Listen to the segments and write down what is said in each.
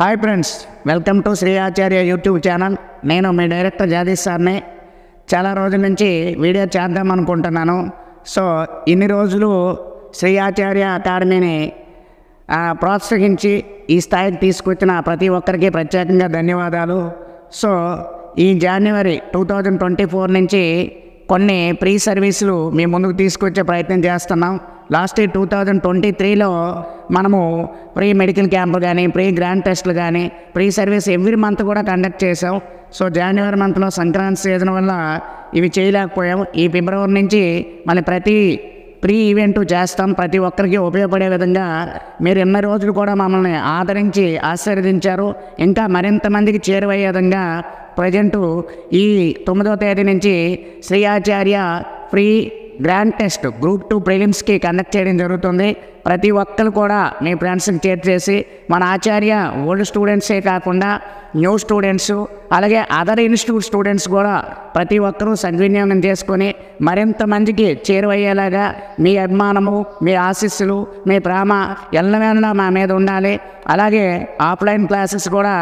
hi friends welcome to Shri Acharya YouTube channel నేను మీ director జాదీష్ సార్ని చాలా రోజుల నుంచి వీడియో చేద్దాం అనుకుంటున్నాను సో ఇన్ని రోజులు శ్రీ ఆచార్య అకాడమీని ప్రోత్సహించి ఈ స్థాయికి తీసుకొచ్చిన ప్రతి ఒక్కరికి ప్రత్యేకంగా ధన్యవాదాలు సో ఈ జనవరి టూ థౌజండ్ ట్వంటీ ఫోర్ నుంచి కొన్ని ప్రీ సర్వీసులు మీ ముందుకు తీసుకొచ్చే ప్రయత్నం చేస్తున్నాం last year two thousand twenty త్రీలో మనము ప్రీ మెడికల్ క్యాంపు కానీ ప్రీ గ్రాండ్ టెస్ట్లు కానీ ప్రీ సర్వీస్ ఎవ్రీ మంత్ కూడా కండక్ట్ చేసాం సో జనవరి మంత్లో సంక్రాంతి సీజన్ వల్ల ఇవి చేయలేకపోయాం ఈ ఫిబ్రవరి నుంచి మళ్ళీ ప్రతి ప్రీ ఈవెంట్ చేస్తాం ప్రతి ఒక్కరికి ఉపయోగపడే విధంగా మీరు ఎన్నో రోజులు కూడా మమ్మల్ని ఆదరించి ఆశీర్వదించారు ఇంకా మరింత మందికి చేరువయ్యే విధంగా ప్రజెంటు ఈ తొమ్మిదవ తేదీ నుంచి Shri Acharya free grand test group two ప్రిలిమ్స్కి కండక్ట్ చేయడం జరుగుతుంది ప్రతి ఒక్కరు కూడా మీ ఫ్రెండ్స్ని షేర్ చేసి మన ఆచార్య ఓల్డ్ స్టూడెంట్సే కాకుండా న్యూ స్టూడెంట్స్ అలాగే అదర్ ఇన్స్టిట్యూట్ స్టూడెంట్స్ కూడా ప్రతి ఒక్కరూ సద్వినియోగం చేసుకొని మరింత మందికి చేరువయ్యేలాగా మీ అభిమానము మీ ఆశీస్సులు మీ ప్రేమ ఎల్లవేళలా మా మీద ఉండాలి అలాగే ఆఫ్లైన్ క్లాసెస్ కూడా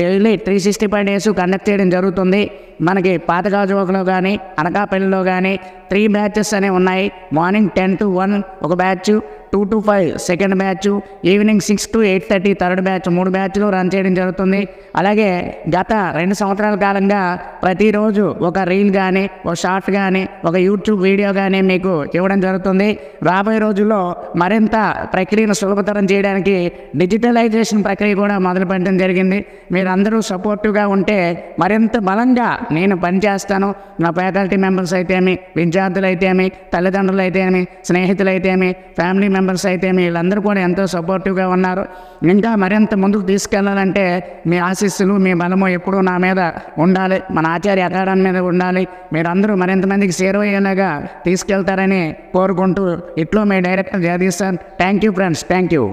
daily three sixty five days conduct చేయడం జరుగుతుంది మనకి పాతగాజువకలో కానీ అనకాపల్లిలో కానీ త్రీ బ్యాచెస్ అనేవి ఉన్నాయి మార్నింగ్ టెన్ టు వన్ ఒక batch two to five second match evening six to eight thirty third match మూడు మ్యాచ్లు రన్ చేయడం జరుగుతుంది అలాగే గత రెండు సంవత్సరాల కాలంగా ప్రతిరోజు ఒక రీల్ కానీ ఒక షార్ట్ కానీ ఒక యూట్యూబ్ వీడియో కానీ మీకు ఇవ్వడం జరుగుతుంది రాబోయే రోజుల్లో మరింత ప్రక్రియను సులభతరం చేయడానికి డిజిటలైజేషన్ ప్రక్రియ కూడా మొదలు పెట్టడం జరిగింది మీరందరూ సపోర్టివ్గా ఉంటే మరింత బలంగా నేను పనిచేస్తాను నా ఫ్యాకల్టీ మెంబర్స్ అయితేమి విద్యార్థులు అయితేమి తల్లిదండ్రులు అయితేమి స్నేహితులు అయితేమి ఫ్యామిలీ మెంబర్స్ మెంబర్స్ అయితే వీళ్ళందరూ కూడా ఎంతో సపోర్టివ్గా ఉన్నారు ఇంకా మరింత ముందుకు తీసుకెళ్ళాలంటే మీ ఆశీస్సులు మీ బలము ఎప్పుడూ నా మీద ఉండాలి మన ఆచార్య అఖాడం మీద ఉండాలి మీరందరూ మరింత మందికి సేరువ అయ్యేలాగా తీసుకెళ్తారని కోరుకుంటూ ఇట్లో మీ director Jagadish sir thank you friends thank you